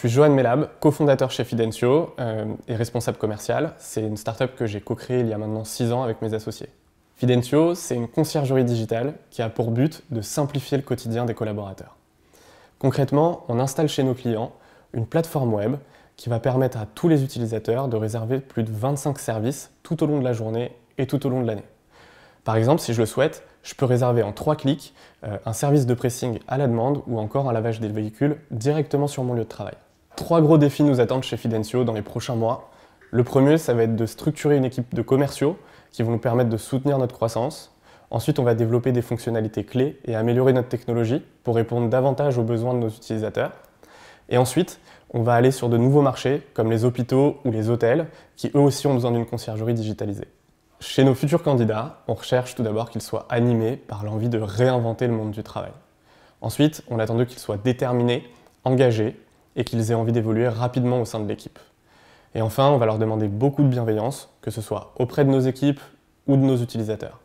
Je suis Johan Melab, cofondateur chez Fidencio euh, et responsable commercial. C'est une startup que j'ai co-créée il y a maintenant 6 ans avec mes associés. Fidencio, c'est une conciergerie digitale qui a pour but de simplifier le quotidien des collaborateurs. Concrètement, on installe chez nos clients une plateforme web qui va permettre à tous les utilisateurs de réserver plus de 25 services tout au long de la journée et tout au long de l'année. Par exemple, si je le souhaite, je peux réserver en trois clics euh, un service de pressing à la demande ou encore un lavage des véhicules directement sur mon lieu de travail. Trois gros défis nous attendent chez Fidencio dans les prochains mois. Le premier, ça va être de structurer une équipe de commerciaux qui vont nous permettre de soutenir notre croissance. Ensuite, on va développer des fonctionnalités clés et améliorer notre technologie pour répondre davantage aux besoins de nos utilisateurs. Et ensuite, on va aller sur de nouveaux marchés comme les hôpitaux ou les hôtels qui eux aussi ont besoin d'une conciergerie digitalisée. Chez nos futurs candidats, on recherche tout d'abord qu'ils soient animés par l'envie de réinventer le monde du travail. Ensuite, on attend d'eux qu'ils soient déterminés, engagés et qu'ils aient envie d'évoluer rapidement au sein de l'équipe. Et enfin, on va leur demander beaucoup de bienveillance, que ce soit auprès de nos équipes ou de nos utilisateurs.